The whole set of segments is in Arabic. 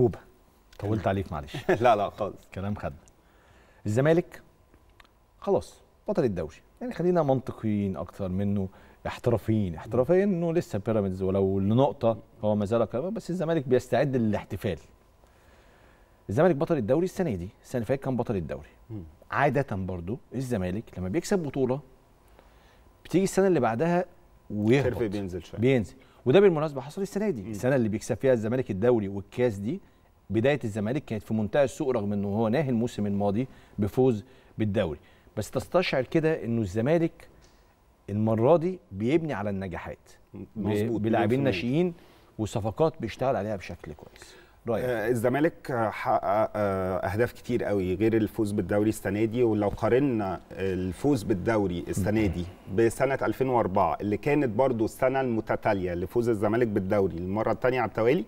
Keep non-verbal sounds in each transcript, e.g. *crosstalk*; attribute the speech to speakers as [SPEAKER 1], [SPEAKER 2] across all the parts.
[SPEAKER 1] هوبا طولت عليك معلش *laughs* لا لا خالص كلام خد الزمالك خلاص بطل الدوري يعني خلينا منطقيين اكتر منه احترافيين احترافيا انه لسه بيراميدز ولو لنقطه هو ما زال بس الزمالك بيستعد للاحتفال الزمالك بطل الدوري السنه دي السنه اللي فاتت كان بطل الدوري عاده برضو الزمالك لما بيكسب بطوله بتيجي السنه اللي بعدها ويهبط بينزل شويه بينزل وده بالمناسبه حصل السنه دي السنه اللي بيكسب فيها الزمالك الدوري والكاس دي بدايه الزمالك كانت في منتهى السوء رغم انه هو ناهي الموسم الماضي بفوز بالدوري بس تستشعر كده انه الزمالك المره دي بيبني على النجاحات مظبوط بلاعبين ناشئين وصفقات بيشتغل عليها بشكل كويس
[SPEAKER 2] رايك آه، الزمالك حقق آه، اهداف كتير قوي غير الفوز بالدوري السنه دي ولو قارنا آه، الفوز بالدوري السنه دي بسنه 2004 اللي كانت برضو السنه المتتاليه لفوز الزمالك بالدوري المره الثانيه على التوالي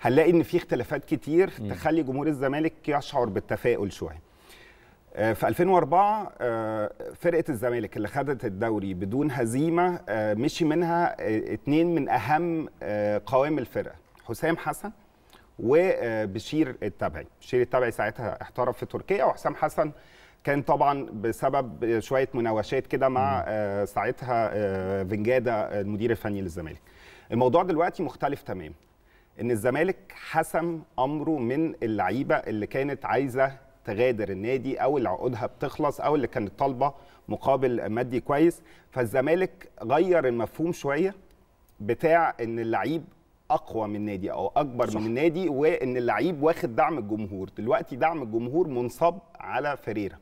[SPEAKER 2] هنلاقي ان في اختلافات كتير تخلي جمهور الزمالك يشعر بالتفاؤل شويه في 2004 فرقه الزمالك اللي خدت الدوري بدون هزيمه مشي منها اتنين من اهم قوام الفرقه حسام حسن وبشير التبعي بشير التبعي ساعتها احترف في تركيا وحسام حسن كان طبعا بسبب شويه مناوشات كده مع آه، ساعتها آه، فنجاده آه، المدير الفني للزمالك الموضوع دلوقتي مختلف تماما ان الزمالك حسم امره من اللعيبه اللي كانت عايزه تغادر النادي او اللي عقودها بتخلص او اللي كانت طالبه مقابل مادي كويس فالزمالك غير المفهوم شويه بتاع ان اللعيب اقوى من النادي او اكبر صح. من النادي وان اللعيب واخد دعم الجمهور دلوقتي دعم الجمهور منصب على فريره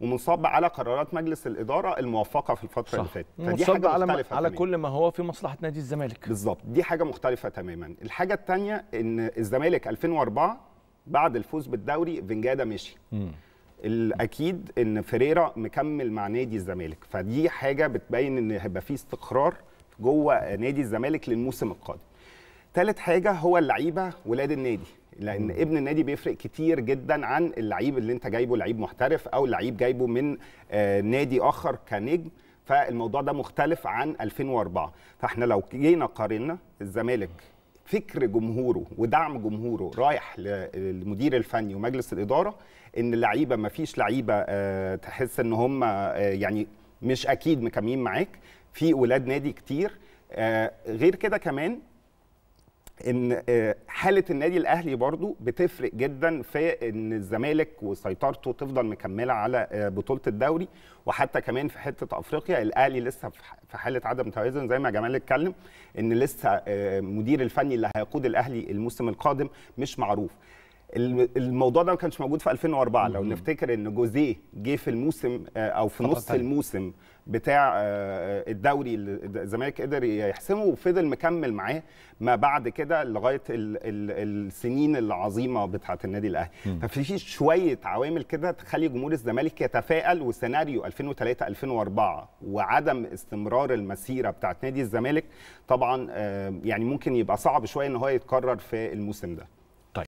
[SPEAKER 2] ومنصب على قرارات مجلس الاداره الموافقه في الفتره صح. اللي فاتت فدي حاجه على مختلفه على تماماً. كل ما هو في مصلحه نادي الزمالك بالظبط دي حاجه مختلفه تماما الحاجه الثانيه ان الزمالك 2004 بعد الفوز بالدوري فينجادا مشي م. الاكيد ان فريرا مكمل مع نادي الزمالك فدي حاجه بتبين ان هيبقى في استقرار جوه نادي الزمالك للموسم القادم ثالث حاجه هو اللعيبه ولاد النادي لان مم. ابن النادي بيفرق كتير جدا عن اللعيب اللي انت جايبه لعيب محترف او لعيب جايبه من آه نادي اخر كنجم فالموضوع ده مختلف عن 2004 فاحنا لو جينا قارنا الزمالك فكر جمهوره ودعم جمهوره رايح للمدير الفني ومجلس الاداره ان اللعيبه ما فيش لعيبه آه تحس ان هم آه يعني مش اكيد مكملين معاك في ولاد نادي كتير آه غير كده كمان ان آه، حاله النادي الاهلي برضو بتفرق جدا في ان الزمالك وسيطرته تفضل مكمله على آه، بطوله الدوري وحتى كمان في حته افريقيا الاهلي لسه في حاله عدم توازن زي ما جمال اتكلم ان لسه المدير آه، الفني اللي هيقود الاهلي الموسم القادم مش معروف الموضوع ده ما كانش موجود في 2004 لو نفتكر ان جوزيه جه في الموسم آه، او في نص الموسم بتاع آه، آه، الدوري اللي الزمالك قدر يحسمه وفضل مكمل معاه ما بعد كده لغايه السنين العظيمه بتاعه النادي الاهلي ففي شويه عوامل كده تخلي جمهور الزمالك يتفائل وسيناريو 2003 2004 وعدم استمرار المسيره بتاعه نادي الزمالك طبعا يعني ممكن يبقى صعب شويه ان هو يتكرر في الموسم ده